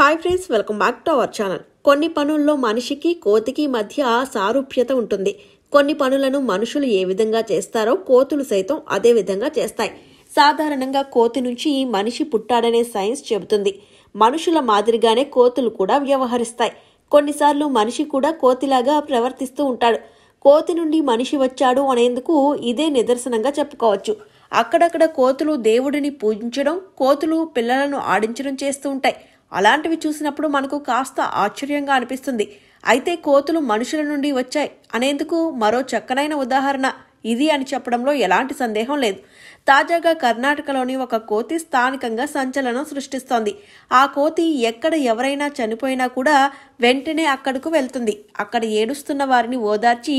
hi friends welcome back to our channel కొన్ని పనుల్లో మనిషికి కోతికి మధ్య సారూప్యత ఉంటుంది కొన్ని పనులను మనుషులు ఏ విధంగా చేస్తారో కోతులు సైతం అదే విధంగా చేస్తాయి సాధారణంగా కోతి నుంచి మనిషి పుట్టాడనే సైన్స్ చెబుతుంది మనుషుల మాదిరిగానే కోతులు కూడా వ్యవహరిస్తాయి కొన్నిసార్లు మనిషి కూడా కోతిలాగా ప్రవర్తిస్తూ ఉంటాడు కోతి నుండి మనిషి వచ్చాడు అనేందుకు ఇదే నిదర్శనంగా చెప్పుకోవచ్చు అక్కడక్కడ కోతులు దేవుడిని పూజించడం కోతులు పిల్లలను ఆడించడం చేస్తూ ఉంటాయి అలాంటివి చూసినప్పుడు మనకు కాస్త ఆశ్చర్యంగా అనిపిస్తుంది అయితే కోతులు మనుషుల నుండి వచ్చాయి అనేందుకు మరో చక్కనైన ఉదాహరణ ఇది అని చెప్పడంలో ఎలాంటి సందేహం లేదు తాజాగా కర్ణాటకలోని ఒక కోతి స్థానికంగా సంచలనం సృష్టిస్తోంది ఆ కోతి ఎక్కడ ఎవరైనా చనిపోయినా కూడా వెంటనే అక్కడకు వెళ్తుంది అక్కడ ఏడుస్తున్న వారిని ఓదార్చి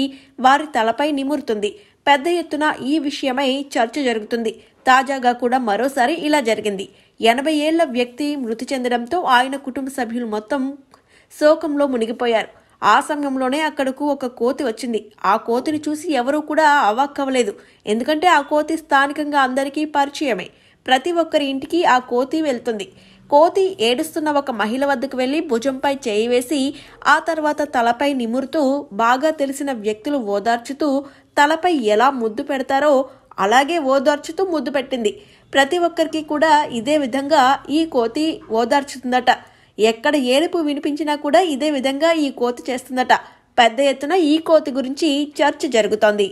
వారి తలపై నిమురుతుంది పెద్ద ఎత్తున ఈ విషయమై చర్చ జరుగుతుంది తాజాగా కూడా మరోసారి ఇలా జరిగింది ఎనభై ఏళ్ల వ్యక్తి మృతి చెందడంతో ఆయన కుటుంబ సభ్యులు మొత్తం శోకంలో మునిగిపోయారు ఆ సమయంలోనే అక్కడకు ఒక కోతి వచ్చింది ఆ కోతిని చూసి ఎవరూ కూడా అవాక్కవ్వలేదు ఎందుకంటే ఆ కోతి స్థానికంగా అందరికీ పరిచయమే ప్రతి ఒక్కరి ఇంటికి ఆ కోతి వెళ్తుంది కోతి ఏడుస్తున్న ఒక మహిళ వద్దకు వెళ్ళి భుజంపై చేయి వేసి ఆ తర్వాత తలపై నిమురుతూ బాగా తెలిసిన వ్యక్తులు ఓదార్చుతూ తలపై ఎలా ముద్దు పెడతారో అలాగే ఓదార్చుతూ ముద్దు పెట్టింది ప్రతి ఒక్కరికి కూడా ఇదే విధంగా ఈ కోతి ఓదార్చుతుందట ఎక్కడ ఏలుపు వినిపించినా కూడా ఇదే విధంగా ఈ కోతి చేస్తుందట పెద్ద ఎత్తున ఈ కోతి గురించి చర్చ జరుగుతోంది